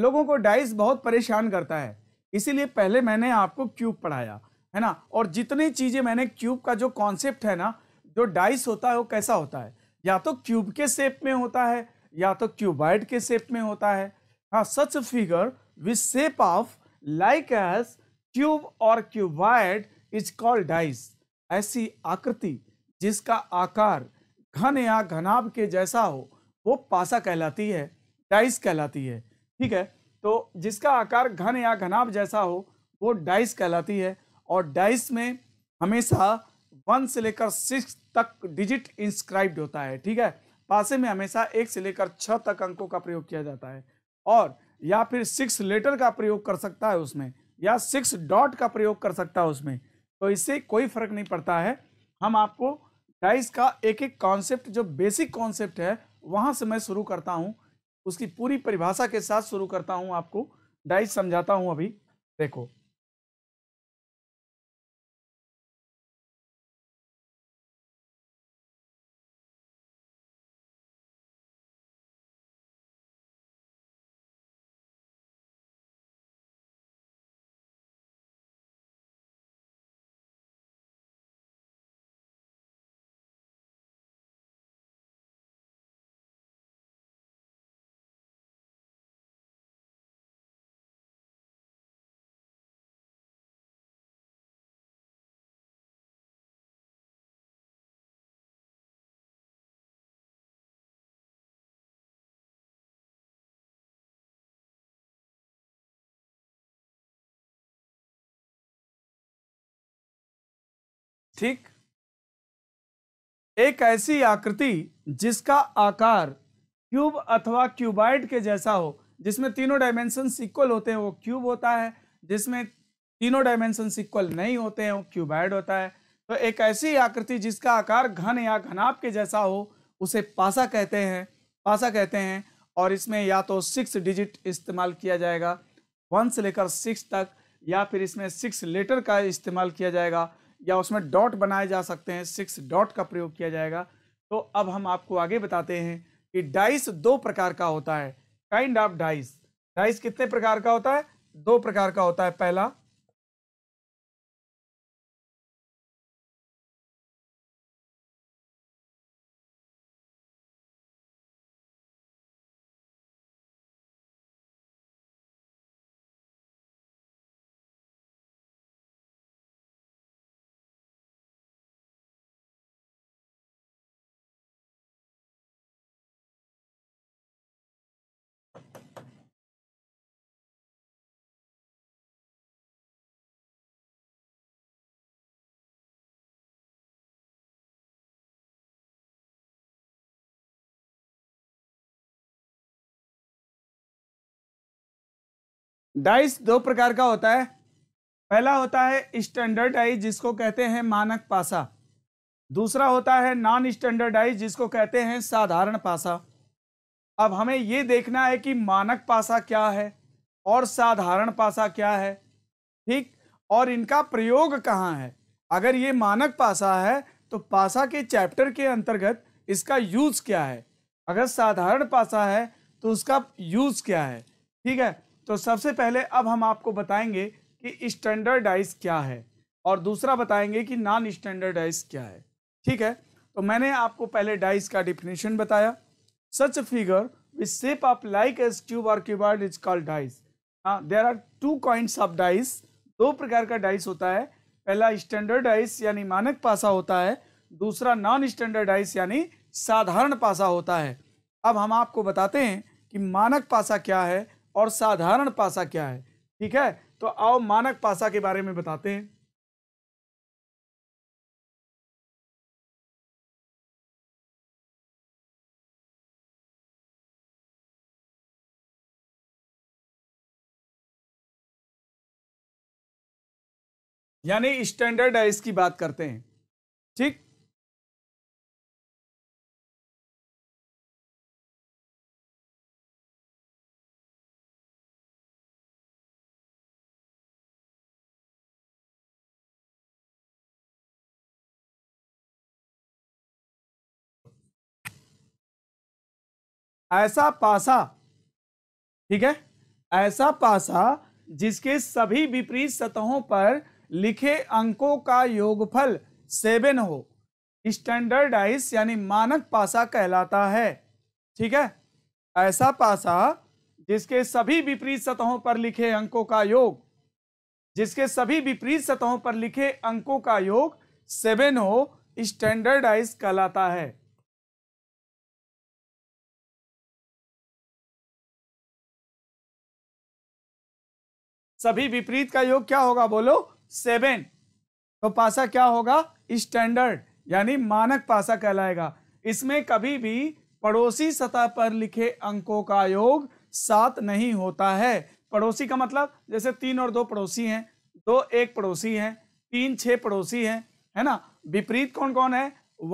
लोगों को डाइस बहुत परेशान करता है इसीलिए पहले मैंने आपको क्यूब पढ़ाया है ना और जितनी चीज़ें मैंने क्यूब का जो कॉन्सेप्ट है ना जो डाइस होता है वो कैसा होता है या तो क्यूब के शेप में होता है या तो क्यूबाइड के शेप में होता है हाँ such figure with shape of like as cube और क्यूबाइड इज कॉल्ड डाइस ऐसी आकृति जिसका आकार घन या घनाभ के जैसा हो वो पासा कहलाती है डाइस कहलाती है ठीक है तो जिसका आकार घन या घनाभ जैसा हो वो डाइस कहलाती है और डाइस में हमेशा वन से लेकर सिक्स तक डिजिट इंस्क्राइब्ड होता है ठीक है पासे में हमेशा एक से लेकर छः तक अंकों का प्रयोग किया जाता है और या फिर सिक्स लेटर का प्रयोग कर सकता है उसमें या सिक्स डॉट का प्रयोग कर सकता है उसमें तो इससे कोई फर्क नहीं पड़ता है हम आपको डाइस का एक एक कॉन्सेप्ट जो बेसिक कॉन्सेप्ट है वहाँ से मैं शुरू करता हूँ उसकी पूरी परिभाषा के साथ शुरू करता हूँ आपको डाइस समझाता हूँ अभी देखो ठीक एक ऐसी आकृति जिसका आकार क्यूब अथवा क्यूबाइड के जैसा हो जिसमें तीनों डायमेंशन इक्वल होते हैं वो क्यूब होता है जिसमें तीनों डायमेंशन इक्वल नहीं होते हैं वो क्यूबाइड होता है तो एक ऐसी आकृति जिसका आकार घन या घनाप के जैसा हो उसे पासा कहते हैं पासा कहते हैं और इसमें या तो सिक्स डिजिट इस्तेमाल किया जाएगा वन से लेकर सिक्स तक या फिर इसमें सिक्स लेटर का इस्तेमाल किया जाएगा या उसमें डॉट बनाए जा सकते हैं सिक्स डॉट का प्रयोग किया जाएगा तो अब हम आपको आगे बताते हैं कि डाइस दो प्रकार का होता है काइंड ऑफ डाइस डाइस कितने प्रकार का होता है दो प्रकार का होता है पहला डाइस दो प्रकार का होता है पहला होता है स्टैंडर्ड डाइस जिसको कहते हैं मानक पासा दूसरा होता है नॉन स्टैंडर्ड डाइस जिसको कहते हैं साधारण पासा अब हमें ये देखना है कि मानक पासा क्या है और साधारण पासा क्या है ठीक और इनका प्रयोग कहाँ है अगर ये मानक पासा है तो पासा के चैप्टर के अंतर्गत इसका यूज़ क्या है अगर साधारण पासा है तो उसका यूज़ क्या है ठीक है तो सबसे पहले अब हम आपको बताएंगे कि स्टैंडर्डाइज क्या है और दूसरा बताएंगे कि नॉन स्टैंडर्डाइज क्या है ठीक है तो मैंने आपको पहले डाइस का डिफिनेशन बताया such figure which shape of like as cube और cuboid is called dice there are two kinds of dice दो प्रकार का डाइस होता है पहला स्टैंडर्ड यानी मानक पासा होता है दूसरा नॉन स्टैंडर्डाइज यानी साधारण पासा होता है अब हम आपको बताते हैं कि मानक पासा क्या है और साधारण पासा क्या है ठीक है तो आओ मानक पासा के बारे में बताते हैं यानी स्टैंडर्ड स्टैंडर्डाइज की बात करते हैं ठीक ऐसा पासा ठीक है ऐसा पासा जिसके सभी विपरीत सतहों पर लिखे अंकों का योगफल सेवन हो स्टैंडर्डाइज यानी मानक पासा कहलाता है ठीक है ऐसा पासा जिसके सभी विपरीत सतहों पर लिखे अंकों का योग जिसके सभी विपरीत सतहों पर लिखे अंकों का योग सेवन हो स्टैंडर्डाइज कहलाता है सभी विपरीत का योग क्या होगा बोलो सेवन तो पासा क्या होगा स्टैंडर्ड यानी मानक पासा कहलाएगा इसमें कभी भी पड़ोसी सतह पर लिखे अंकों का योग सात नहीं होता है पड़ोसी का मतलब जैसे तीन और दो पड़ोसी हैं दो एक पड़ोसी हैं तीन छः पड़ोसी हैं है ना विपरीत कौन कौन है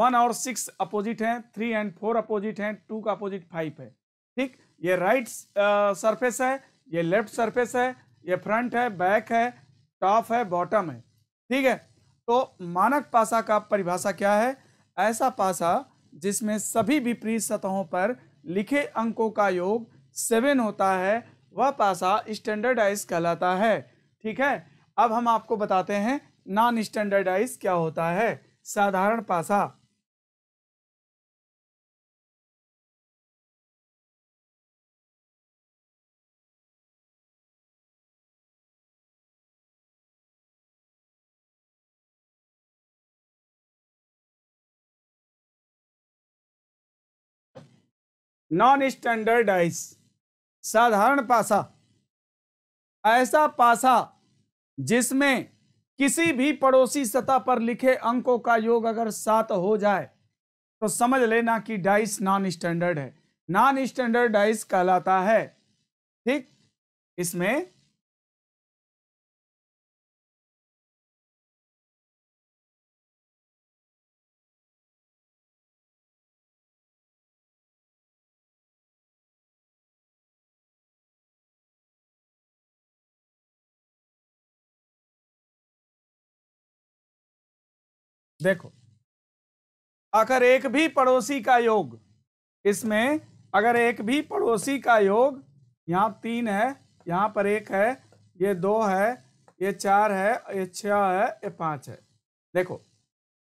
वन और सिक्स अपोजिट हैं थ्री एंड फोर अपोजिट हैं टू का अपोजिट फाइव है ठीक ये राइट सरफेस है ये लेफ्ट सरफेस है ये फ्रंट है बैक है टॉप है बॉटम है ठीक है तो मानक पासा का परिभाषा क्या है ऐसा पासा जिसमें सभी विपरीत सतहों पर लिखे अंकों का योग सेवन होता है वह पासा स्टैंडर्डाइज कहलाता है ठीक है अब हम आपको बताते हैं नॉन स्टैंडर्डाइज क्या होता है साधारण पासा नॉन स्टैंडर्डाइज साधारण पासा ऐसा पासा जिसमें किसी भी पड़ोसी सतह पर लिखे अंकों का योग अगर सात हो जाए तो समझ लेना कि डाइस नॉन स्टैंडर्ड है नॉन स्टैंडर्ड डाइस कहलाता है ठीक इसमें देखो अगर एक भी पड़ोसी का योग इसमें अगर एक भी पड़ोसी का योग यहाँ तीन है यहाँ पर एक है ये दो है ये चार है ये छः है ये पाँच है देखो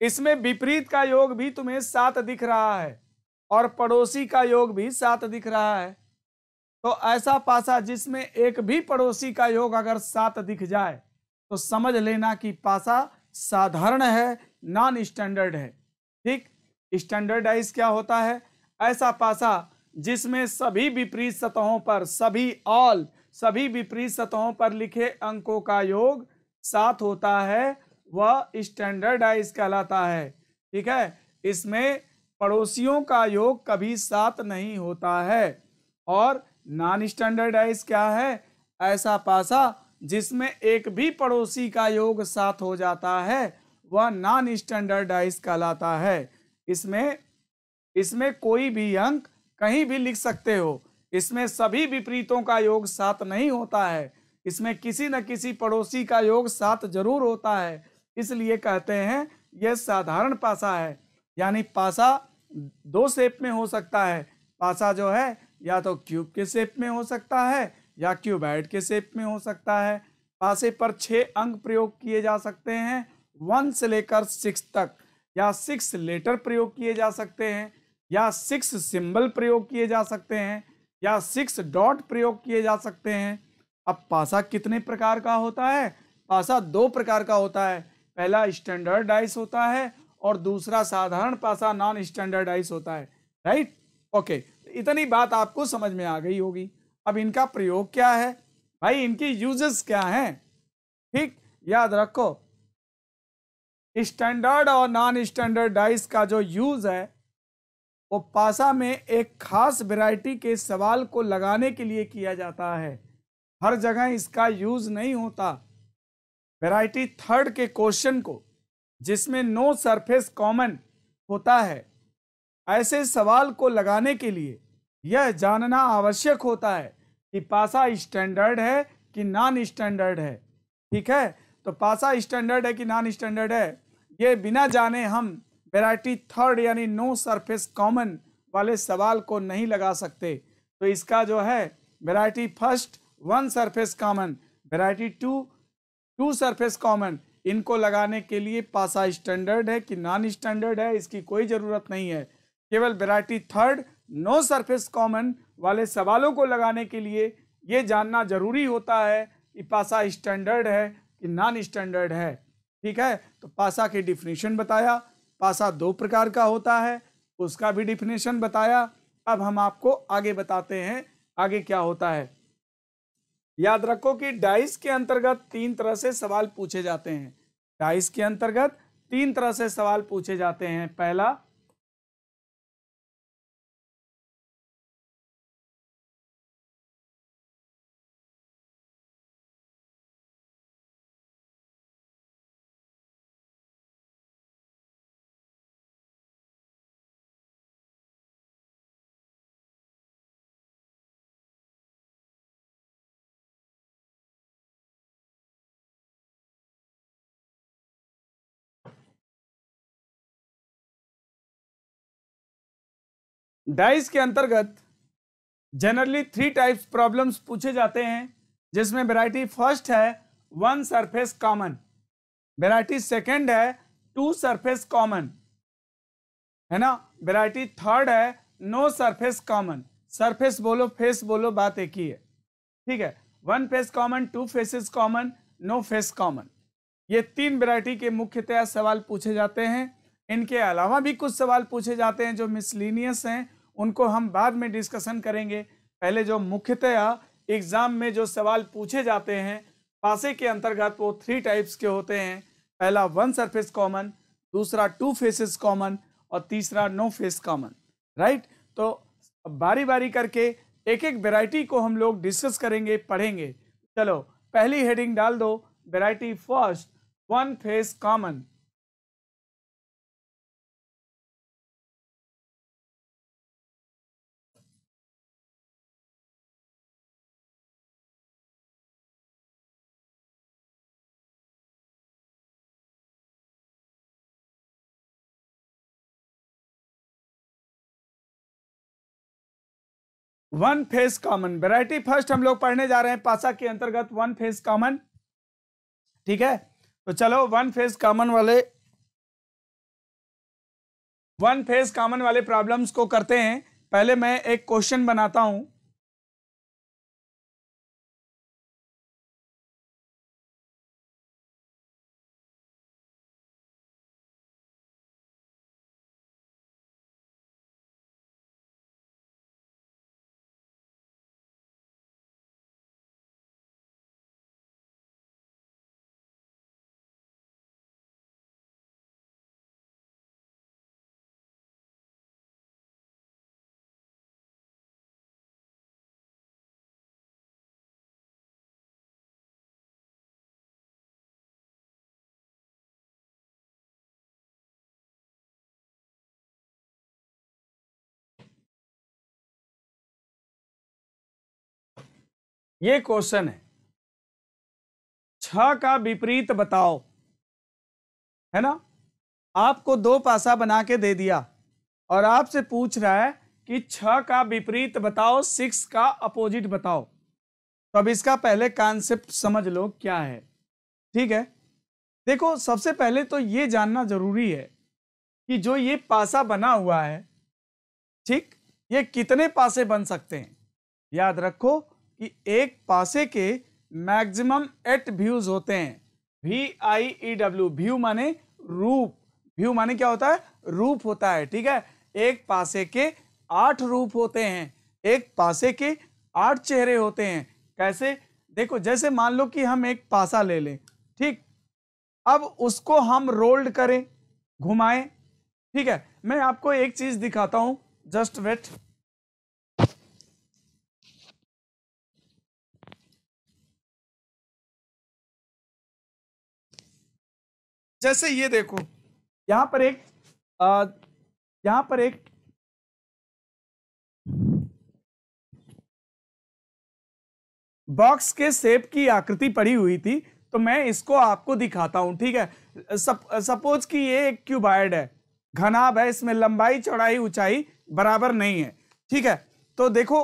इसमें विपरीत का योग भी तुम्हें सात दिख रहा है और पड़ोसी का योग भी सात दिख रहा है तो ऐसा पासा जिसमें एक भी पड़ोसी का योग अगर सात दिख जाए तो समझ लेना कि पासा साधारण है नॉन स्टैंडर्ड है ठीक स्टैंडर्डाइज क्या होता है ऐसा पासा जिसमें सभी विपरीत सतहों पर सभी ऑल सभी विपरीत सतहों पर लिखे अंकों का योग सात होता है वह स्टैंडर्डाइज कहलाता है ठीक है इसमें पड़ोसियों का योग कभी सात नहीं होता है और नॉन स्टैंडर्डाइज क्या है ऐसा पासा जिसमें एक भी पड़ोसी का योग सात हो जाता है वह नॉन स्टैंडर्डाइज कहलाता है इसमें इसमें कोई भी अंक कहीं भी लिख सकते हो इसमें सभी विपरीतों का योग साथ नहीं होता है इसमें किसी न किसी पड़ोसी का योग साथ जरूर होता है इसलिए कहते हैं यह साधारण पासा है यानी पासा दो शेप में हो सकता है पासा जो है या तो क्यूब के शेप में हो सकता है या क्यूबाइड के शेप में हो सकता है पासे पर छः अंक प्रयोग किए जा सकते हैं वन से लेकर सिक्स तक या सिक्स लेटर प्रयोग किए जा सकते हैं या सिक्स सिंबल प्रयोग किए जा सकते हैं या सिक्स डॉट प्रयोग किए जा सकते हैं अब पासा कितने प्रकार का होता है पासा दो प्रकार का होता है पहला स्टैंडर्डाइज होता है और दूसरा साधारण पासा नॉन स्टैंडर्डाइज होता है राइट ओके तो इतनी बात आपको समझ में आ गई होगी अब इनका प्रयोग क्या है भाई इनकी यूजेस क्या हैं ठीक याद रखो स्टैंडर्ड और नॉन स्टैंडर्ड डाइस का जो यूज़ है वो पासा में एक खास वैरायटी के सवाल को लगाने के लिए किया जाता है हर जगह इसका यूज़ नहीं होता वैरायटी थर्ड के क्वेश्चन को जिसमें नो सरफेस कॉमन होता है ऐसे सवाल को लगाने के लिए यह जानना आवश्यक होता है कि पासा स्टैंडर्ड है कि नॉन स्टैंडर्ड है ठीक है तो पासा स्टैंडर्ड है कि नॉन स्टैंडर्ड है ये बिना जाने हम वेराइटी थर्ड यानी नो सरफेस कॉमन वाले सवाल को नहीं लगा सकते तो इसका जो है variety first one surface common variety two two surface common इनको लगाने के लिए पासा स्टैंडर्ड है कि नॉन स्टैंडर्ड है इसकी कोई ज़रूरत नहीं है केवल variety third no surface common वाले सवालों को लगाने के लिए ये जानना ज़रूरी होता है कि पासा स्टैंडर्ड है कि नॉन स्टैंडर्ड है ठीक है तो पासा के डिफिनेशन बताया पासा दो प्रकार का होता है उसका भी डिफिनेशन बताया अब हम आपको आगे बताते हैं आगे क्या होता है याद रखो कि डाइस के अंतर्गत तीन तरह से सवाल पूछे जाते हैं डाइस के अंतर्गत तीन तरह से सवाल पूछे जाते हैं पहला डाइस के अंतर्गत जनरली थ्री टाइप्स प्रॉब्लम्स पूछे जाते हैं जिसमें वेराइटी फर्स्ट है one surface common variety second है टू सरफेस कॉमन है ना वेराइटी थर्ड है नो सरफेस कॉमन सरफेस बोलो फेस बोलो बात एक ही है ठीक है one face common two faces common no face common ये तीन वेराइटी के मुख्यतः सवाल पूछे जाते हैं इनके अलावा भी कुछ सवाल पूछे जाते हैं जो मिसलिनियस हैं उनको हम बाद में डिस्कशन करेंगे पहले जो मुख्यतया एग्ज़ाम में जो सवाल पूछे जाते हैं पासे के अंतर्गत वो थ्री टाइप्स के होते हैं पहला वन सरफेस कॉमन दूसरा टू फेसेस कॉमन और तीसरा नो फेस कॉमन राइट तो बारी बारी करके एक एक वेराइटी को हम लोग डिस्कस करेंगे पढ़ेंगे चलो पहली हेडिंग डाल दो variety first one face common one face common variety first हम लोग पढ़ने जा रहे हैं पासा के अंतर्गत वन फेस कॉमन ठीक है तो चलो वन फेस कॉमन वाले वन फेस कॉमन वाले प्रॉब्लम्स को करते हैं पहले मैं एक क्वेश्चन बनाता हूं ये क्वेश्चन है छ का विपरीत बताओ है ना आपको दो पासा बना के दे दिया और आपसे पूछ रहा है कि छ का विपरीत बताओ सिक्स का अपोजिट बताओ तो अब इसका पहले कॉन्सेप्ट समझ लो क्या है ठीक है देखो सबसे पहले तो ये जानना जरूरी है कि जो ये पासा बना हुआ है ठीक ये कितने पासे बन सकते हैं याद रखो कि एक पासे के मैक्सिमम एट व्यूज होते हैं V I E W view माने रूप व्यू माने क्या होता है रूप होता है ठीक है एक पासे के आठ रूप होते हैं एक पासे के आठ चेहरे होते हैं कैसे देखो जैसे मान लो कि हम एक पासा ले लें ठीक अब उसको हम रोल्ड करें घुमाएं ठीक है मैं आपको एक चीज़ दिखाता हूं जस्ट वेट जैसे ये देखो यहां पर एक यहां पर एक बॉक्स के सेप की आकृति पड़ी हुई थी तो मैं इसको आपको दिखाता हूं ठीक है सप, सपोज कि ये एक क्यूबाइड है घनाब है इसमें लंबाई चौड़ाई ऊंचाई बराबर नहीं है ठीक है तो देखो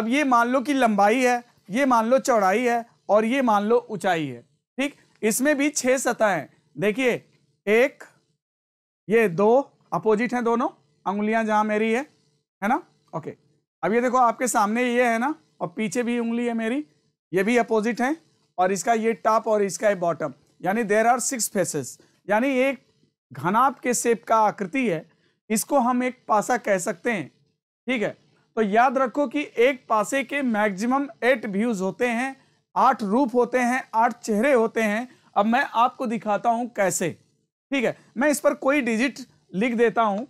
अब ये मान लो कि लंबाई है ये मान लो चौड़ाई है और ये मान लो ऊंचाई है ठीक इसमें भी छह सतह हैं देखिए एक ये दो अपोजिट हैं दोनों उंगलियां जहां मेरी है है ना ओके अब ये देखो आपके सामने ये है ना और पीछे भी उंगली है मेरी ये भी अपोजिट है और इसका ये टॉप और इसका ये बॉटम यानी देर आर सिक्स फेसेस यानी एक घनाप के सेप का आकृति है इसको हम एक पासा कह सकते हैं ठीक है तो याद रखो कि एक पासे के मैक्सिमम एट व्यूज होते हैं आठ रूप होते हैं आठ चेहरे होते हैं अब मैं आपको दिखाता हूं कैसे ठीक है मैं इस पर कोई डिजिट लिख देता हूं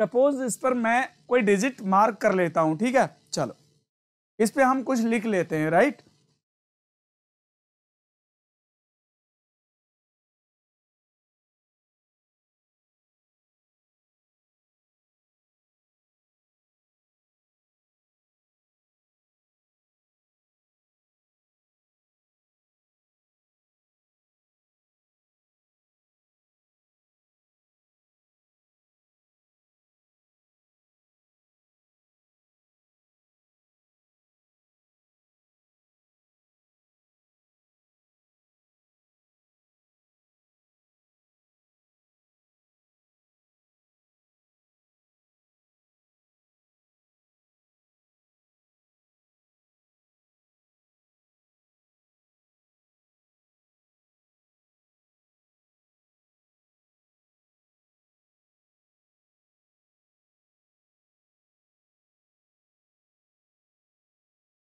सपोज इस पर मैं कोई डिजिट मार्क कर लेता हूं ठीक है चलो इस पर हम कुछ लिख लेते हैं राइट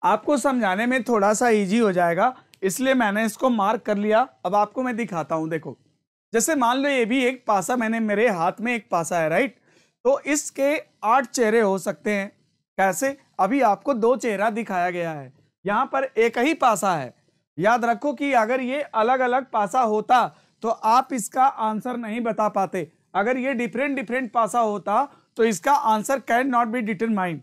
आपको समझाने में थोड़ा सा ईजी हो जाएगा इसलिए मैंने इसको मार्क कर लिया अब आपको मैं दिखाता हूँ देखो जैसे मान लो ये भी एक पासा मैंने मेरे हाथ में एक पासा है राइट तो इसके आठ चेहरे हो सकते हैं कैसे अभी आपको दो चेहरा दिखाया गया है यहाँ पर एक ही पासा है याद रखो कि अगर ये अलग अलग पासा होता तो आप इसका आंसर नहीं बता पाते अगर ये डिफरेंट डिफरेंट पासा होता तो इसका answer can not be determined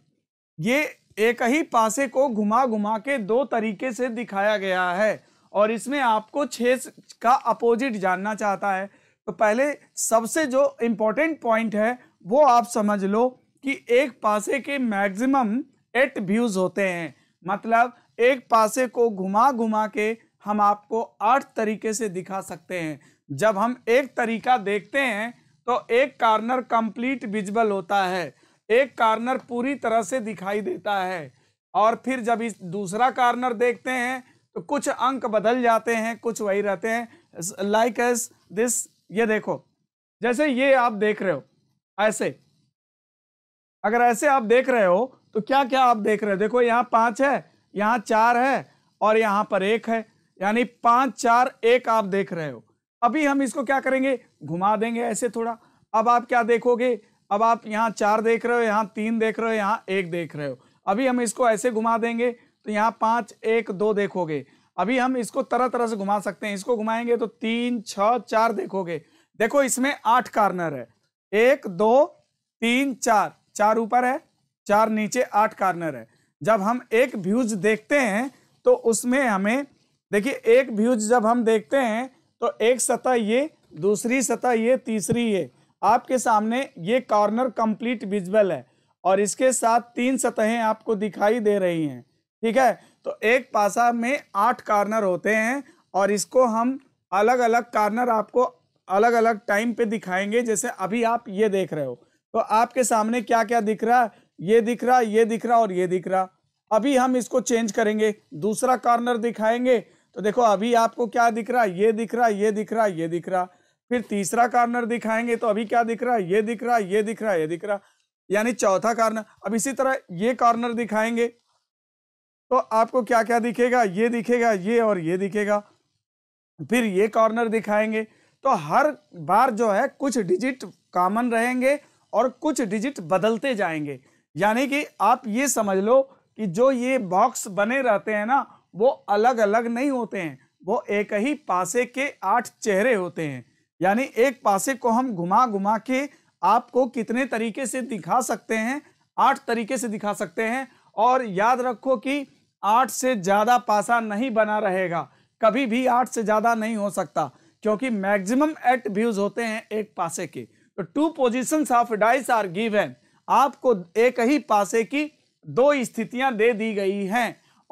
ये एक ही पासे को घुमा घुमा के दो तरीके से दिखाया गया है और इसमें आपको छः का अपोजिट जानना चाहता है तो पहले सबसे जो इम्पोर्टेंट पॉइंट है वो आप समझ लो कि एक पासे के मैक्सिमम एट व्यूज़ होते हैं मतलब एक पासे को घुमा घुमा के हम आपको आठ तरीके से दिखा सकते हैं जब हम एक तरीका देखते हैं तो एक कार्नर कंप्लीट विजिबल होता है एक कार्नर पूरी तरह से दिखाई देता है और फिर जब इस दूसरा कार्नर देखते हैं तो कुछ अंक बदल जाते हैं कुछ वही रहते हैं लाइक एस दिस ये देखो जैसे ये आप देख रहे हो ऐसे अगर ऐसे आप देख रहे हो तो क्या क्या आप देख रहे हो देखो यहाँ पाँच है यहाँ चार है और यहाँ पर एक है यानी पाँच चार एक आप देख रहे हो अभी हम इसको क्या करेंगे घुमा देंगे ऐसे थोड़ा अब आप क्या देखोगे अब आप यहाँ चार देख रहे हो यहाँ तीन देख रहे हो यहाँ एक देख रहे हो अभी हम इसको ऐसे घुमा देंगे तो यहाँ पाँच एक दो देखोगे अभी हम इसको तरह तरह से घुमा सकते हैं इसको घुमाएंगे तो तीन छ चार देखोगे देखो इसमें आठ कार्नर है एक दो तीन चार चार ऊपर है चार नीचे आठ कार्नर है जब हम एक व्यूज देखते हैं तो उसमें हमें देखिए एक व्यूज जब हम देखते हैं तो एक सतह ये दूसरी सतह ये तीसरी ये आपके सामने ये कॉर्नर कंप्लीट विजुअल है और इसके साथ तीन सतहें आपको दिखाई दे रही हैं ठीक है तो एक पासा में आठ कार्नर होते हैं और इसको हम अलग अलग कार्नर आपको अलग अलग टाइम पे दिखाएंगे जैसे अभी आप ये देख रहे हो तो आपके सामने क्या क्या दिख रहा है ये दिख रहा ये दिख रहा और ये दिख रहा अभी हम इसको चेंज करेंगे दूसरा कार्नर दिखाएंगे तो देखो अभी आपको क्या दिख रहा ये दिख रहा ये दिख रहा ये दिख रहा फिर तीसरा कार्नर दिखाएंगे तो अभी क्या दिख रहा है ये दिख रहा है ये दिख रहा है ये दिख रहा यानी चौथा कार्नर अब इसी तरह ये कार्नर दिखाएंगे तो आपको क्या क्या दिखेगा ये दिखेगा ये और ये दिखेगा फिर ये कॉर्नर दिखाएंगे तो हर बार जो है कुछ डिजिट कॉमन रहेंगे और कुछ डिजिट बदलते जाएंगे यानी कि आप ये समझ लो कि जो ये बॉक्स बने रहते हैं ना वो अलग अलग नहीं होते हैं वो एक ही पासे के आठ चेहरे होते हैं यानी एक पासे को हम घुमा घुमा के आपको कितने तरीके से दिखा सकते हैं आठ तरीके से दिखा सकते हैं और याद रखो कि आठ से ज़्यादा पासा नहीं बना रहेगा कभी भी आठ से ज़्यादा नहीं हो सकता क्योंकि मैक्सिमम एट व्यूज होते हैं एक पासे के तो two position of dice are given आपको एक ही पासे की दो स्थितियां दे दी गई हैं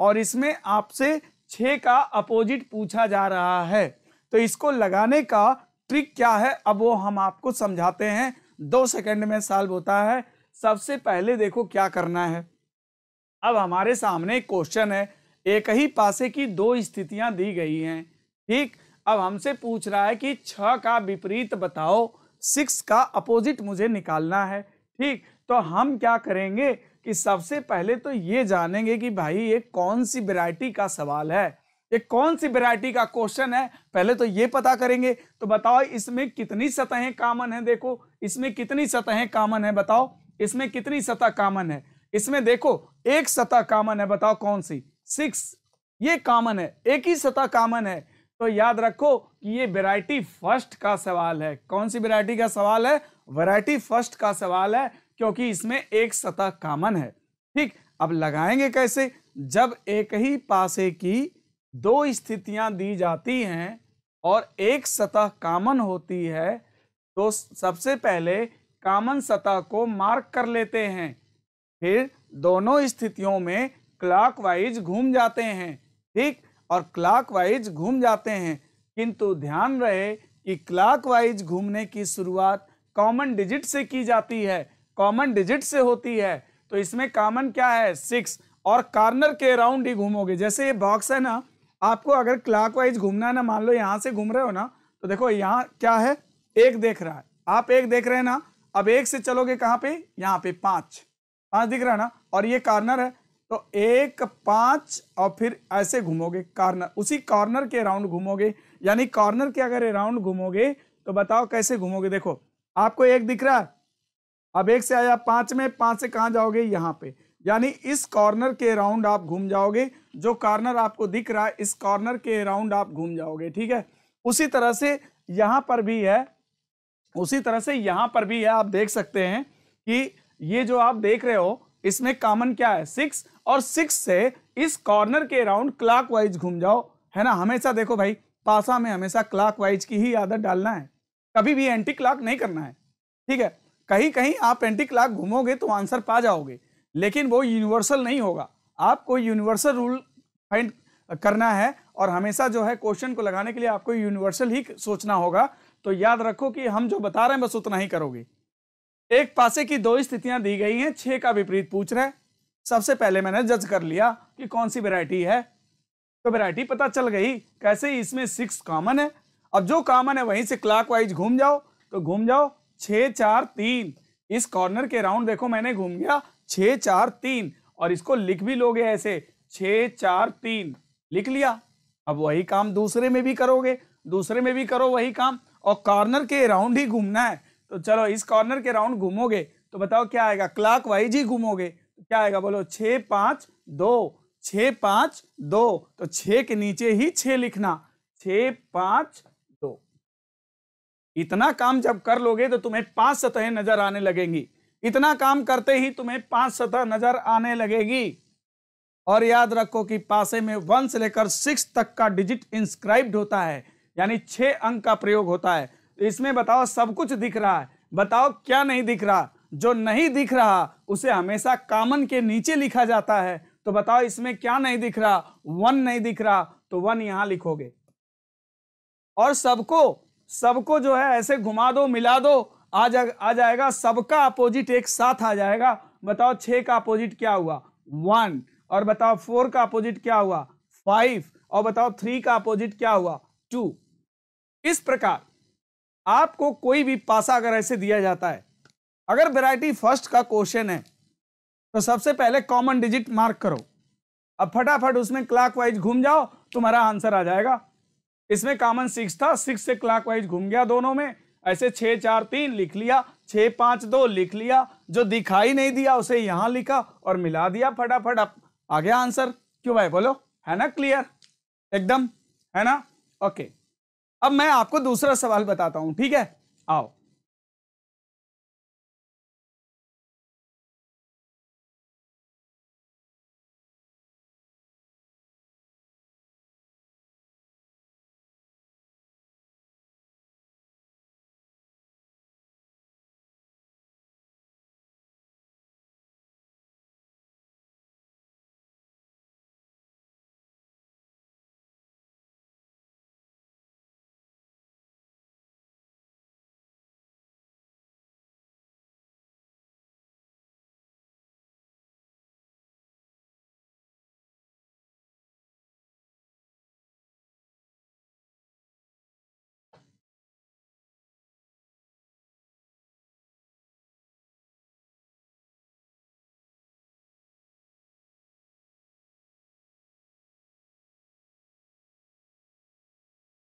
और इसमें आपसे छः का अपोजिट पूछा जा रहा है तो इसको लगाने का ट्रिक क्या है अब वो हम आपको समझाते हैं दो सेकंड में सॉल्व होता है सबसे पहले देखो क्या करना है अब हमारे सामने क्वेश्चन है एक ही पासे की दो स्थितियां दी गई हैं ठीक अब हमसे पूछ रहा है कि छ का विपरीत बताओ सिक्स का अपोजिट मुझे निकालना है ठीक तो हम क्या करेंगे कि सबसे पहले तो ये जानेंगे कि भाई ये कौन सी वैरायटी का सवाल है ये कौन सी वेरायटी का क्वेश्चन है पहले तो ये पता करेंगे तो बताओ इसमें कितनी सतहें कामन है देखो इसमें कितनी सतहें कामन है बताओ इसमें कितनी सतह कामन है इसमें देखो एक सतह कामन है बताओ कौन सी सिक्स ये कामन है एक ही सतह कामन है तो याद रखो कि ये वेरायटी फर्स्ट का सवाल है कौन सी वेरायटी का सवाल है वेरायटी फर्स्ट का सवाल है क्योंकि इसमें एक सतह कामन है ठीक अब लगाएंगे कैसे जब एक ही पासे की दो स्थितियां दी जाती हैं और एक सतह कामन होती है तो सबसे पहले कामन सतह को मार्क कर लेते हैं फिर दोनों स्थितियों में क्लॉकवाइज घूम जाते हैं ठीक और क्लॉकवाइज घूम जाते हैं किंतु ध्यान रहे कि क्लॉकवाइज घूमने की शुरुआत कॉमन डिजिट से की जाती है कॉमन डिजिट से होती है तो इसमें कॉमन क्या है सिक्स और कार्नर के अराउंड ही घूमोगे जैसे ये बॉक्स है ना आपको अगर क्लाक वाइज घूमना है ना मान लो यहाँ से घूम रहे हो ना तो देखो यहाँ क्या है एक देख रहा है आप एक देख रहे हैं ना अब एक से चलोगे कहाँ पे यहाँ पे पाँच पाँच दिख रहा है ना और ये कार्नर है तो एक पाँच और फिर ऐसे घूमोगे कार्नर उसी कॉर्नर के अराउंड घूमोगे यानी कॉर्नर के अगर अराउंड घूमोगे तो बताओ कैसे घूमोगे देखो आपको एक दिख रहा है अब एक से आया पाँच में पाँच से कहाँ जाओगे यहाँ पे यानी इस कॉर्नर के राउंड आप घूम जाओगे जो कॉर्नर आपको दिख रहा है इस कॉर्नर के अराउंड आप घूम जाओगे ठीक है उसी तरह से यहां पर भी है उसी तरह से यहां पर भी है आप देख सकते हैं कि ये जो आप देख रहे हो इसमें कॉमन क्या है सिक्स और सिक्स से इस कॉर्नर के अराउंड क्लाक वाइज घूम जाओ है ना हमेशा देखो भाई पासा में हमेशा क्लाक वाइज की ही आदत डालना है कभी भी एंटी क्लाक नहीं करना है ठीक है कहीं कहीं आप एंटी क्लाक घूमोगे तो आंसर पा जाओगे लेकिन वो यूनिवर्सल नहीं होगा आपको यूनिवर्सल रूल फाइंड करना है और हमेशा जो है क्वेश्चन को लगाने के लिए आपको यूनिवर्सल ही सोचना होगा तो याद रखो कि हम जो बता रहे हैं बस उतना ही करोगे एक पासे की दो स्थितियां दी गई हैं छह का विपरीत पूछ रहे सबसे पहले मैंने जज कर लिया कि कौन सी वेरायटी है तो वेरायटी पता चल गई कैसे इसमें सिक्स कॉमन है अब जो कॉमन है वहीं से क्लाक घूम जाओ तो घूम जाओ छः चार तीन इस कॉर्नर के राउंड देखो मैंने घूम गया छः चार तीन और इसको लिख भी लोगे ऐसे छ चार तीन लिख लिया अब वही काम दूसरे में भी करोगे दूसरे में भी करो वही काम और कॉर्नर के राउंड ही घूमना है तो चलो इस कॉर्नर के राउंड घूमोगे तो बताओ क्या आएगा क्लाक वाइज ही घूमोगे तो क्या आएगा बोलो छ पांच दो छ पांच दो तो छ के नीचे ही छ लिखना छ पांच दो इतना काम जब कर लोगे तो तुम्हें पांच सतहें नजर आने लगेंगी इतना काम करते ही तुम्हें पांच सतह नजर आने लगेगी और याद रखो कि पासे में वन से लेकर सिक्स तक का डिजिट इंस्क्राइब्ड होता है यानी छः अंक का प्रयोग होता है तो इसमें बताओ सब कुछ दिख रहा है बताओ क्या नहीं दिख रहा जो नहीं दिख रहा उसे हमेशा कामन के नीचे लिखा जाता है तो बताओ इसमें क्या नहीं दिख रहा वन नहीं दिख रहा तो वन यहां लिखोगे और सबको सबको जो है ऐसे घुमा दो मिला दो आ जा आ जाएगा सबका अपोजिट एक साथ आ जाएगा बताओ छ का अपोजिट क्या हुआ वन और बताओ फोर का अपोजिट क्या हुआ फाइव और बताओ थ्री का अपोजिट क्या हुआ टू इस प्रकार आपको कोई भी पासा अगर ऐसे दिया जाता है अगर वेराइटी फर्स्ट का क्वेश्चन है तो सबसे पहले कॉमन डिजिट मार्क करो अब फटाफट उसमें क्लाक वाइज घूम जाओ तुम्हारा आंसर आ जाएगा इसमें कॉमन सिक्स था सिक्स से क्लाक वाइज घूम गया दोनों में ऐसे छः चार तीन लिख लिया छः पाँच दो लिख लिया जो दिखाई नहीं दिया उसे यहाँ लिखा और मिला दिया फटाफट अब आ गया आंसर क्यों भाई बोलो है ना क्लियर एकदम है ना ओके अब मैं आपको दूसरा सवाल बताता हूँ ठीक है आओ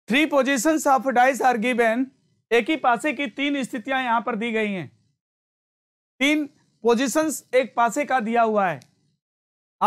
three position of dice are given एक ही पासे की तीन स्थितियां यहां पर दी गई हैं तीन पोजिशंस एक पासे का दिया हुआ है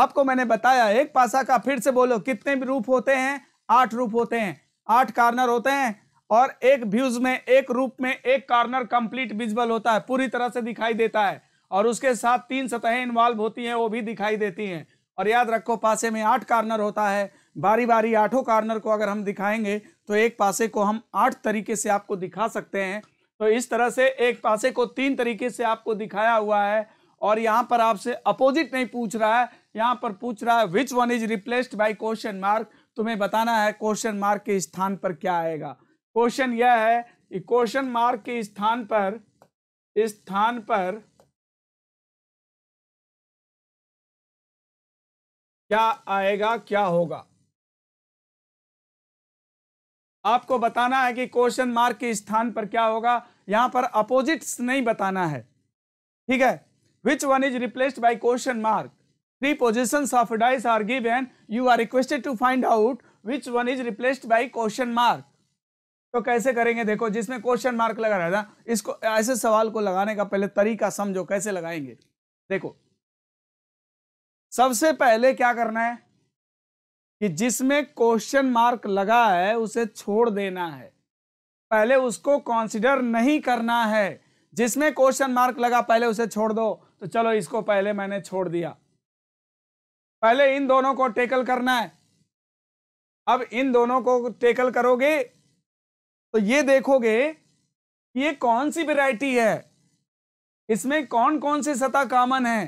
आपको मैंने बताया एक पासा का फिर से बोलो कितने भी रूप होते हैं आठ रूप होते हैं आठ कार्नर होते हैं और एक व्यूज में एक रूप में एक कार्नर कंप्लीट विजिबल होता है पूरी तरह से दिखाई देता है और उसके साथ तीन सतहें इन्वॉल्व होती हैं वो भी दिखाई देती हैं और याद रखो पासे में आठ कार्नर होता है बारी बारी आठों कार्नर को अगर हम दिखाएंगे तो एक पासे को हम आठ तरीके से आपको दिखा सकते हैं तो इस तरह से एक पासे को तीन तरीके से आपको दिखाया हुआ है और यहाँ पर आपसे अपोजिट नहीं पूछ रहा है यहाँ पर पूछ रहा है which one is replaced by question mark तुम्हें बताना है क्वेश्चन मार्क के स्थान पर क्या आएगा क्वेश्चन यह है कि क्वेश्चन मार्क के स्थान पर स्थान पर क्या आएगा क्या होगा आपको बताना है कि क्वेश्चन मार्क के स्थान पर क्या होगा यहां पर अपोजिट्स नहीं बताना है ठीक है which one is replaced by question mark three positions of dice are given you are requested to find out which one is replaced by question mark तो कैसे करेंगे देखो जिसमें क्वेश्चन मार्क लगा रहा था इसको ऐसे सवाल को लगाने का पहले तरीका समझो कैसे लगाएंगे देखो सबसे पहले क्या करना है कि जिसमें क्वेश्चन मार्क लगा है उसे छोड़ देना है पहले उसको कॉन्सिडर नहीं करना है जिसमें क्वेश्चन मार्क लगा पहले उसे छोड़ दो तो चलो इसको पहले मैंने छोड़ दिया पहले इन दोनों को टेकल करना है अब इन दोनों को टेकल करोगे तो ये देखोगे कि ये कौन सी वेराइटी है इसमें कौन कौन सी सतह कॉमन है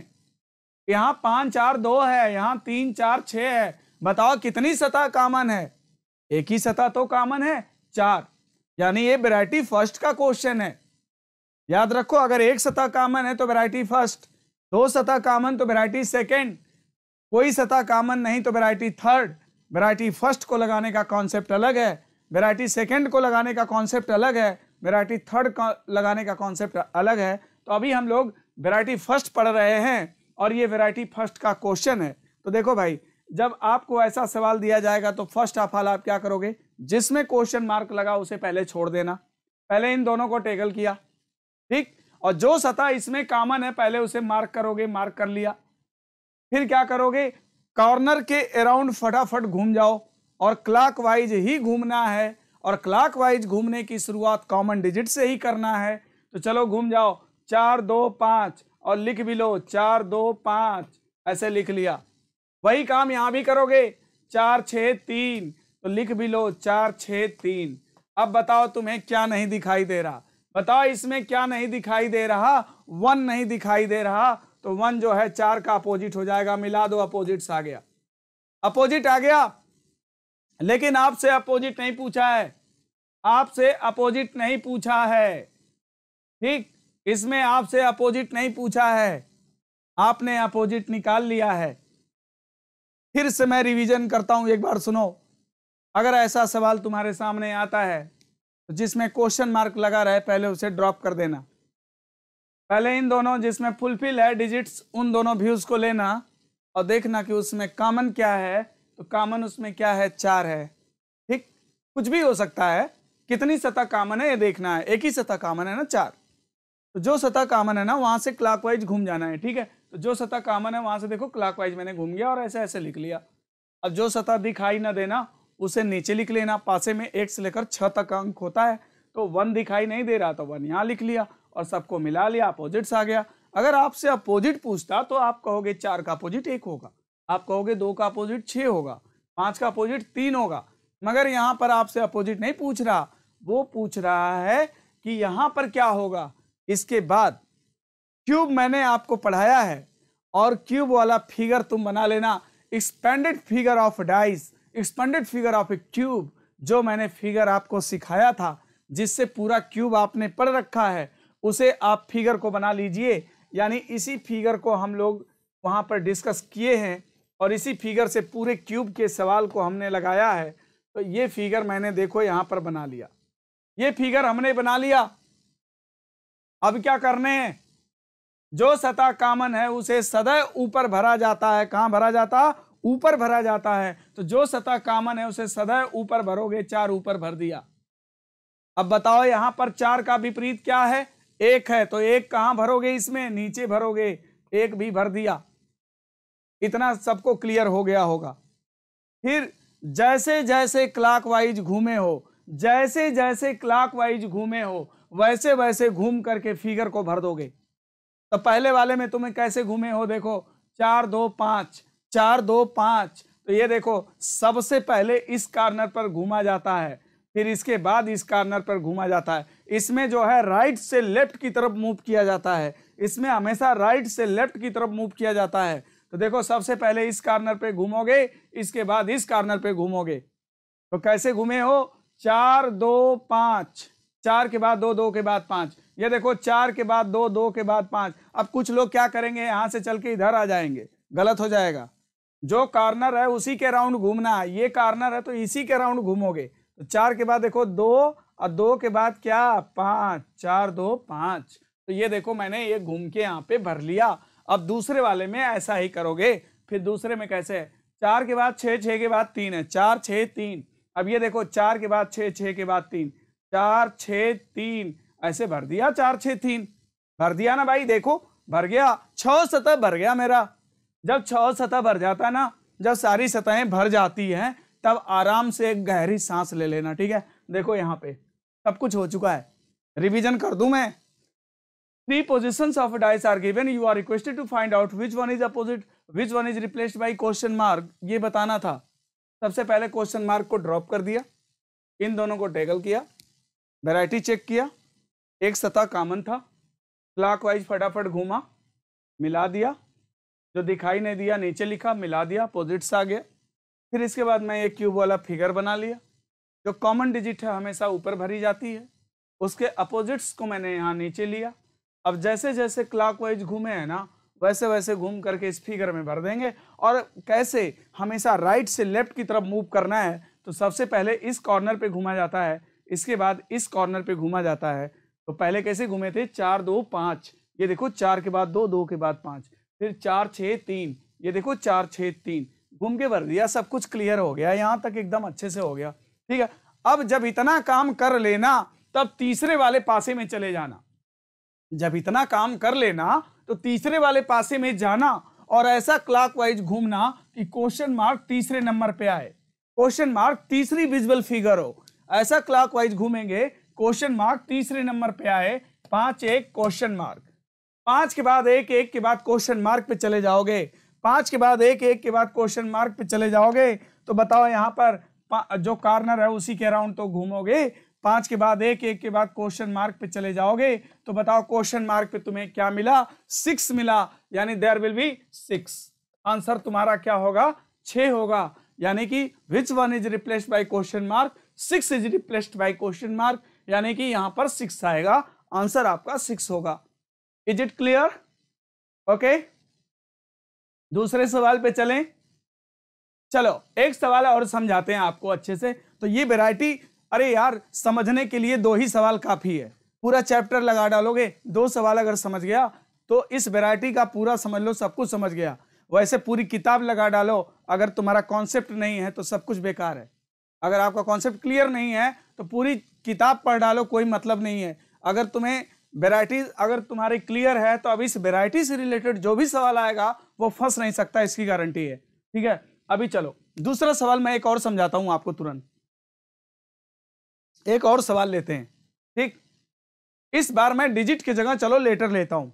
यहां पांच चार दो है यहां तीन चार छ है बताओ कितनी सतह कामन है एक ही सतह तो कामन है चार यानी ये वेराइटी फर्स्ट का क्वेश्चन है याद रखो अगर एक सतह कामन है तो वेराइटी फर्स्ट दो सतह कामन तो वेराइटी सेकेंड कोई सतह कामन नहीं तो वेरायटी थर्ड वेराइटी फर्स्ट को लगाने का कॉन्सेप्ट अलग है वेराइटी सेकेंड को लगाने का कॉन्सेप्ट अलग है वेराइटी थर्ड लगाने का कॉन्सेप्ट अलग है तो अभी हम लोग वेराइटी फर्स्ट पढ़ रहे हैं और ये वेराइटी फर्स्ट का क्वेश्चन है तो देखो भाई जब आपको ऐसा सवाल दिया जाएगा तो फर्स्ट ऑफ ऑल आप क्या करोगे जिसमें क्वेश्चन मार्क लगा उसे पहले छोड़ देना पहले इन दोनों को टेकल किया ठीक और जो सतह इसमें कॉमन है पहले उसे मार्क करोगे मार्क कर लिया फिर क्या करोगे कॉर्नर के अराउंड फटाफट घूम जाओ और क्लॉकवाइज ही घूमना है और क्लॉकवाइज घूमने की शुरुआत कॉमन डिजिट से ही करना है तो चलो घूम जाओ चार दो पांच और लिख भी लो चार दो पांच ऐसे लिख लिया वही काम यहां भी करोगे चार छ तीन तो लिख भी लो चार छ तीन अब बताओ तुम्हें क्या नहीं दिखाई दे रहा बताओ इसमें क्या नहीं दिखाई दे रहा वन नहीं दिखाई दे रहा तो वन जो है चार का अपोजिट हो जाएगा मिला दो अपोजिट्स आ गया अपोजिट आ गया लेकिन आपसे अपोजिट नहीं पूछा है आपसे अपोजिट नहीं पूछा है ठीक इसमें आपसे अपोजिट नहीं पूछा है आपने अपोजिट निकाल लिया है फिर से मैं रिवीजन करता हूं एक बार सुनो अगर ऐसा सवाल तुम्हारे सामने आता है तो जिसमें क्वेश्चन मार्क लगा रहे पहले उसे ड्रॉप कर देना पहले इन दोनों जिसमें फुलफिल है डिजिट्स उन दोनों व्यूज़ को लेना और देखना कि उसमें कॉमन क्या है तो कॉमन उसमें क्या है चार है ठीक कुछ भी हो सकता है कितनी सतह कामन है ये देखना है एक ही सतह कामन है ना चार तो जो सतह कामन है ना वहां से क्लॉकवाइज घूम जाना है ठीक है तो जो सतह कामन है वहां से देखो क्लॉकवाइज मैंने घूम गया और ऐसे ऐसे लिख लिया अब जो सतह दिखाई ना देना उसे नीचे लिख लेना पासे में एक से लेकर छः तक अंक होता है तो वन दिखाई नहीं दे रहा तो वन यहाँ लिख लिया और सबको मिला लिया अपोजिट आ गया अगर आपसे अपोजिट पूछता तो आप कहोगे चार का अपोजिट एक होगा आप कहोगे दो का अपोजिट छः होगा पाँच का अपोजिट तीन होगा मगर यहाँ पर आपसे अपोजिट नहीं पूछ रहा वो पूछ रहा है कि यहाँ पर क्या होगा इसके बाद क्यूब मैंने आपको पढ़ाया है और क्यूब वाला फिगर तुम बना लेना expanded figure of dice expanded figure of a cube जो मैंने फिगर आपको सिखाया था जिससे पूरा क्यूब आपने पढ़ रखा है उसे आप फिगर को बना लीजिए यानी इसी फिगर को हम लोग वहाँ पर डिस्कस किए हैं और इसी फिगर से पूरे क्यूब के सवाल को हमने लगाया है तो ये फिगर मैंने देखो यहाँ पर बना लिया ये फिगर हमने बना लिया अब क्या करने हैं जो सतह कामन है उसे सदैव ऊपर भरा जाता है कहाँ भरा जाता ऊपर भरा जाता है तो जो सतह कामन है उसे सदैव ऊपर भरोगे चार ऊपर भर दिया अब बताओ यहां पर चार का विपरीत क्या है एक है तो एक कहां भरोगे इसमें नीचे भरोगे एक भी भर दिया इतना सबको क्लियर हो गया होगा फिर जैसे जैसे क्लॉकवाइज घूमे हो जैसे जैसे क्लॉकवाइज घूमे हो वैसे वैसे घूम करके फिगर को भर दोगे तो पहले वाले में तुम्हें कैसे घूमे हो देखो चार दो पाँच चार दो पाँच तो ये देखो सबसे पहले इस कार्नर पर घूमा जाता है फिर इसके बाद इस कार्नर पर घूमा जाता है इसमें जो है राइट से लेफ्ट की तरफ मूव किया जाता है इसमें हमेशा राइट से लेफ्ट की तरफ मूव किया जाता है तो देखो सबसे पहले इस कार्नर पे घूमोगे इसके बाद इस कार्नर पे घूमोगे तो कैसे घूमे हो चार दो पाँच चार के बाद दो दो के बाद पाँच ये देखो चार के बाद दो दो के बाद पांच अब कुछ लोग क्या करेंगे यहां से चल के इधर आ जाएंगे गलत हो जाएगा जो कार्नर है उसी के राउंड घूमना है ये कार्नर है तो इसी के राउंड घूमोगे तो चार के बाद देखो दो और दो के बाद क्या पांच चार दो पांच तो ये देखो मैंने ये घूम के यहाँ पे भर लिया अब दूसरे वाले में ऐसा ही करोगे फिर दूसरे में कैसे है चार के बाद छः छः के बाद तीन है चार छः तीन अब ये देखो चार के बाद छः छः के बाद तीन चार छः तीन ऐसे भर दिया चार छः तीन भर दिया ना भाई देखो भर गया छः सतह भर गया मेरा जब छः सतह भर जाता है ना जब सारी सतहें भर जाती हैं तब आराम से एक गहरी सांस ले लेना ठीक है देखो यहाँ पे सब कुछ हो चुका है रिवीजन कर दूं मैं three position of dice are given you are requested to find out which one is opposite which one is replaced by question mark ये बताना था सबसे पहले क्वेश्चन मार्क को ड्रॉप कर दिया इन दोनों को टेगल किया वेराइटी चेक किया एक सतह कामन था क्लॉकवाइज फटाफट घूमा मिला दिया जो दिखाई नहीं दिया नीचे लिखा मिला दिया अपोजिट्स आ गया फिर इसके बाद मैं एक क्यूब वाला फिगर बना लिया जो कॉमन डिजिट है हमेशा ऊपर भरी जाती है उसके अपोजिट्स को मैंने यहाँ नीचे लिया अब जैसे जैसे क्लॉकवाइज घूमे हैं ना वैसे वैसे घूम करके इस फिगर में भर देंगे और कैसे हमेशा राइट से लेफ्ट की तरफ मूव करना है तो सबसे पहले इस कॉर्नर पे घूमा जाता है इसके बाद इस कॉर्नर पे घूमा जाता है तो पहले कैसे घूमे थे चार दो पाँच ये देखो चार के बाद दो दो के बाद पाँच फिर चार छः तीन ये देखो चार छः तीन घूम के भर दिया सब कुछ क्लियर हो गया यहाँ तक एकदम अच्छे से हो गया ठीक है अब जब इतना काम कर लेना तब तीसरे वाले पासे में चले जाना जब इतना काम कर लेना तो तीसरे वाले पासे में जाना और ऐसा क्लॉकवाइज घूमना कि क्वेश्चन मार्क तीसरे नंबर पे आए क्वेश्चन मार्क तीसरी विजुअल फिगर हो ऐसा क्लॉकवाइज घूमेंगे क्वेश्चन मार्क तीसरे नंबर पे आए पांच एक क्वेश्चन मार्क पांच के बाद एक एक के बाद क्वेश्चन मार्क पे चले जाओगे पांच के बाद एक एक के बाद क्वेश्चन मार्क पे चले जाओगे तो बताओ यहाँ पर जो कार्नर है उसी के अराउंड तो घूमोगे पांच के बाद एक एक के बाद क्वेश्चन मार्क पे चले जाओगे तो बताओ क्वेश्चन मार्क पे तुम्हें क्या मिला सिक्स मिला यानी there will be six answer तुम्हारा क्या होगा छ होगा यानी कि which one is replaced by question mark six is replaced by question mark यानी कि यहां पर सिक्स आएगा आंसर आपका सिक्स होगा इज इट क्लियर ओके दूसरे सवाल पे चलें चलो एक सवाल और समझाते हैं आपको अच्छे से तो ये वेराइटी अरे यार समझने के लिए दो ही सवाल काफ़ी है पूरा चैप्टर लगा डालोगे दो सवाल अगर समझ गया तो इस वेराइटी का पूरा समझ लो सब कुछ समझ गया वैसे पूरी किताब लगा डालो अगर तुम्हारा कॉन्सेप्ट नहीं है तो सब कुछ बेकार है अगर आपका कॉन्सेप्ट क्लियर नहीं है तो पूरी किताब पढ़ डालो कोई मतलब नहीं है अगर तुम्हें वेराइटीज अगर तुम्हारी क्लियर है तो अब इस वेराइटी से रिलेटेड जो भी सवाल आएगा वो फंस नहीं सकता इसकी गारंटी है ठीक है अभी चलो दूसरा सवाल मैं एक और समझाता हूं आपको तुरंत एक और सवाल लेते हैं ठीक इस बार मैं डिजिट की जगह चलो लेटर लेता हूं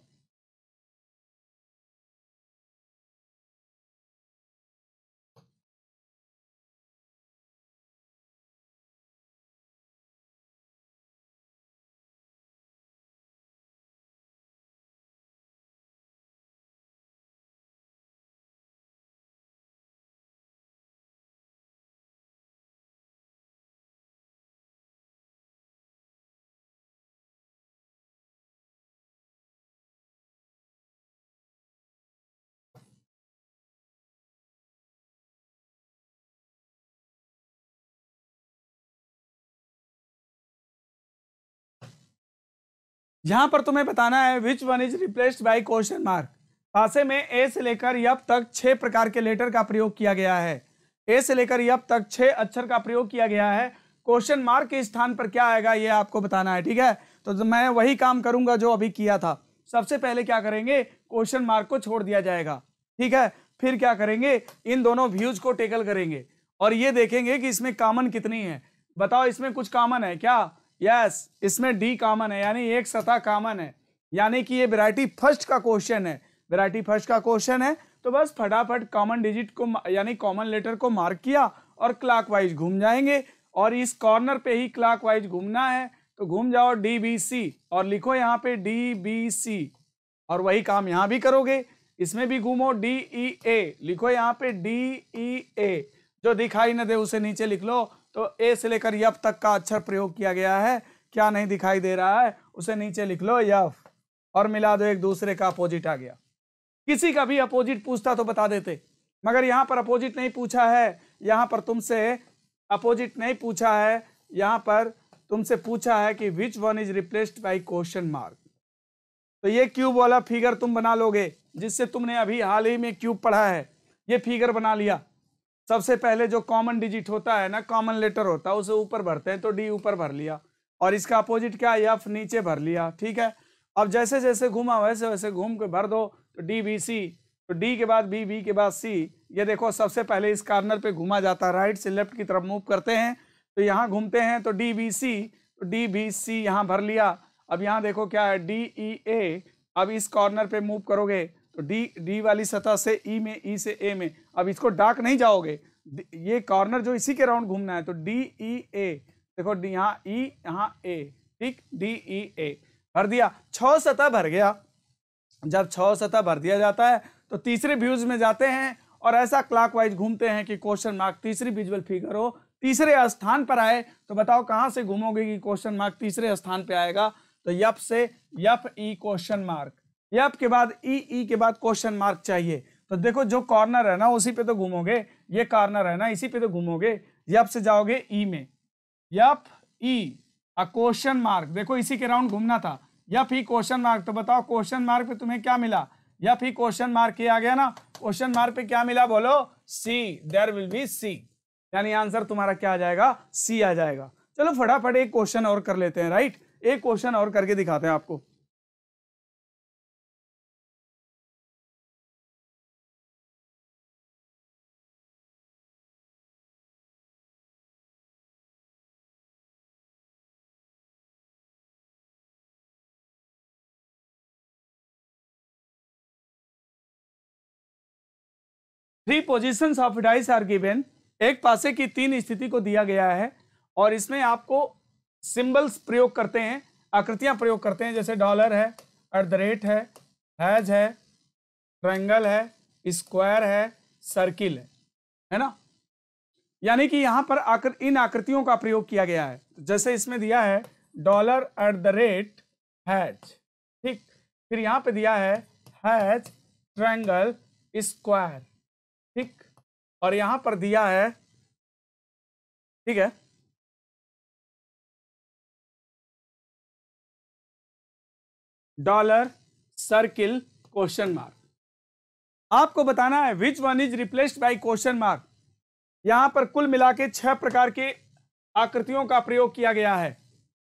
यहां पर तुम्हें बताना है which one is replaced by question mark पासे में ए से लेकर यब तक छह प्रकार के लेटर का प्रयोग किया गया है ए से लेकर यब तक छह अक्षर का प्रयोग किया गया है क्वेश्चन मार्क के स्थान पर क्या आएगा यह आपको बताना है ठीक है तो मैं वही काम करूंगा जो अभी किया था सबसे पहले क्या करेंगे क्वेश्चन मार्क को छोड़ दिया जाएगा ठीक है फिर क्या करेंगे इन दोनों व्यूज को टेकल करेंगे और ये देखेंगे कि इसमें कॉमन कितनी है बताओ इसमें कुछ कॉमन है क्या यस इसमें डी कॉमन है यानी एक सतह कॉमन है यानी कि ये वेराइटी फर्स्ट का क्वेश्चन है वेराइटी फर्स्ट का क्वेश्चन है तो बस फटाफट कॉमन डिजिट को यानी कॉमन लेटर को मार्क किया और वाइज घूम जाएंगे और इस कॉर्नर पे ही वाइज घूमना है तो घूम जाओ डी बी सी और लिखो यहाँ पे डी बी सी और वही काम यहाँ भी करोगे इसमें भी घूमो डी ई ए लिखो यहाँ पे डी ई ए जो दिखाई न दे उसे नीचे लिख लो तो ए से लेकर यफ तक का अक्षर प्रयोग किया गया है क्या नहीं दिखाई दे रहा है उसे नीचे लिख लो यफ और मिला दो एक दूसरे का अपोजिट आ गया किसी का भी अपोजिट पूछता तो बता देते मगर यहां पर अपोजिट नहीं पूछा है यहां पर तुमसे अपोजिट नहीं पूछा है यहां पर तुमसे पूछा है कि which one is replaced by question mark तो ये क्यूब वाला फिगर तुम बना लोगे जिससे तुमने अभी हाल ही में क्यूब पढ़ा है ये फिगर बना लिया सबसे पहले जो कॉमन डिजिट होता है ना कॉमन लेटर होता है उसे ऊपर भरते हैं तो डी ऊपर भर लिया और इसका अपोजिट क्या एफ नीचे भर लिया ठीक है अब जैसे जैसे घूमा वैसे वैसे घूम के भर दो तो डी बी सी तो डी के बाद बी बी के बाद सी ये देखो सबसे पहले इस कार्नर पे घुमा जाता है राइट से लेफ्ट की तरफ मूव करते हैं तो यहाँ घूमते हैं तो डी बी सी तो डी बी सी यहाँ भर लिया अब यहाँ देखो क्या है डी ई ए अब इस कॉर्नर पे मूव करोगे तो डी डी वाली सतह से ई e में ई e से ए में अब इसको डाक नहीं जाओगे ये कॉर्नर जो इसी के राउंड घूमना है तो डी ई ए देखो यहाँ ई e यहाँ ए ठीक डी ई ए भर दिया छ सतह भर गया जब छ सतह भर दिया जाता है तो तीसरे व्यूज में जाते हैं और ऐसा क्लॉकवाइज घूमते हैं कि क्वेश्चन मार्क तीसरी विजुअल फिगर हो तीसरे स्थान पर आए तो बताओ कहाँ से घूमोगे कि क्वेश्चन मार्क तीसरे स्थान पे आएगा तो यप से F E question mark F e, e के बाद ई ई के बाद क्वेश्चन मार्क चाहिए तो देखो जो कॉर्नर है ना उसी पे तो घूमोगे ये कॉर्नर है ना इसी पे तो घूमोगे यप से जाओगे ई e में यप ई अ क्वेश्चन मार्क देखो इसी के राउंड घूमना था या ही क्वेश्चन मार्क तो बताओ क्वेश्चन मार्क पे तुम्हें क्या मिला यप ही क्वेश्चन मार्क किया गया ना क्वेश्चन मार्क पे क्या मिला बोलो सी देर विल बी सी यानी आंसर तुम्हारा क्या आ जाएगा सी आ जाएगा चलो फटाफट एक क्वेश्चन और कर लेते हैं राइट एक क्वेश्चन और करके दिखाते हैं आपको three position of dice are given एक पासे की तीन स्थिति को दिया गया है और इसमें आपको सिंबल्स प्रयोग करते हैं आकृतियां प्रयोग करते हैं जैसे डॉलर है एट द रेट है हैज है ट्रायंगल है स्क्वायर है सर्किल है है ना यानी कि यहां पर आकर इन आकृतियों का प्रयोग किया गया है जैसे इसमें दिया है dollar at the rate hash ठीक फिर यहां पे दिया है हैज ट्रायंगल स्क्वायर और यहां पर दिया है ठीक है डॉलर सर्किल क्वेश्चन मार्क आपको बताना है which one is replaced by question mark यहां पर कुल मिला के छह प्रकार के आकृतियों का प्रयोग किया गया है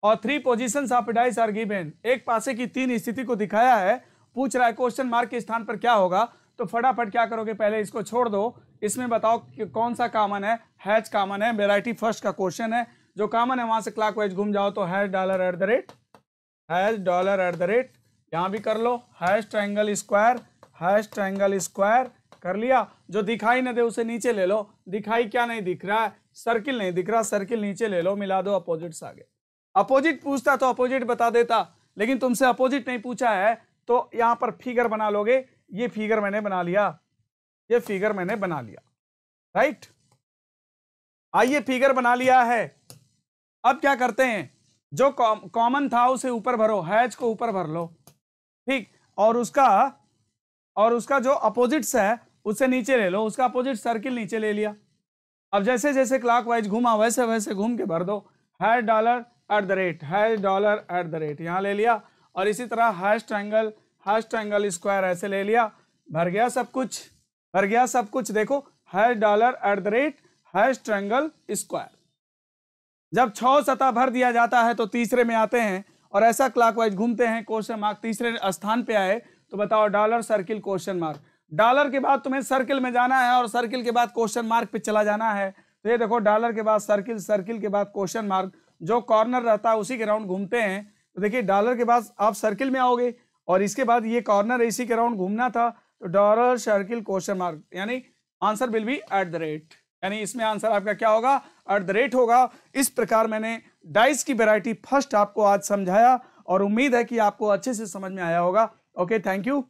और three position of dice are given एक पासे की तीन स्थिति को दिखाया है पूछ रहा है क्वेश्चन मार्क के स्थान पर क्या होगा तो फटाफट क्या करोगे पहले इसको छोड़ दो इसमें बताओ कि कौन सा कामन है हैच कामन है वेराइटी फर्स्ट का क्वेश्चन है जो कामन है वहां से क्लाक वाइज घूम जाओ तो hash dollar at the rate hash dollar at the rate यहाँ भी कर लो hash triangle square hash triangle square कर लिया जो दिखाई न दे उसे नीचे ले लो दिखाई क्या नहीं दिख रहा है सर्किल नहीं दिख रहा सर्किल नीचे ले लो मिला दो अपोजिट से आगे अपोजिट पूछता तो अपोजिट बता देता लेकिन तुमसे अपोजिट नहीं पूछा है तो यहाँ पर फिगर बना लोगे ये फिगर मैंने बना लिया ये फिगर मैंने बना लिया राइट आइए फिगर बना लिया है अब क्या करते हैं जो कॉमन था उसे ऊपर भरो हैज को ऊपर भर लो ठीक और उसका और उसका जो अपोजिट्स है उसे नीचे ले लो उसका अपोजिट सर्किल नीचे ले लिया अब जैसे जैसे क्लाक वाइज घूमा वैसे वैसे घूम के भर दो hash dollar at the rate hash dollar at the rate यहाँ ले लिया और इसी तरह hash triangle hash triangle square ऐसे ले लिया भर गया सब कुछ भर गया सब कुछ देखो hash dollar at the rate hash triangle square जब छः सतह भर दिया जाता है तो तीसरे में आते हैं और ऐसा क्लॉकवाइज घूमते हैं क्वेश्चन मार्क तीसरे स्थान पे आए तो बताओ dollar circle question mark dollar के बाद तुम्हें सर्किल में जाना है और सर्किल के बाद क्वेश्चन मार्क पे चला जाना है तो ये देखो डॉलर के बाद सर्किल सर्किल के बाद क्वेश्चन मार्क जो कॉर्नर रहता है उसी के राउंड घूमते हैं तो देखिए डॉलर के बाद आप सर्किल में आओगे और इसके बाद ये कॉर्नर इसी के राउंड घूमना था तो डॉलर सर्किल क्वेश्चन मार्क यानी answer will be at the rate यानी इसमें आंसर आपका क्या होगा एट द रेट होगा इस प्रकार मैंने डाइस की वेराइटी फर्स्ट आपको आज समझाया और उम्मीद है कि आपको अच्छे से समझ में आया होगा ओके थैंक यू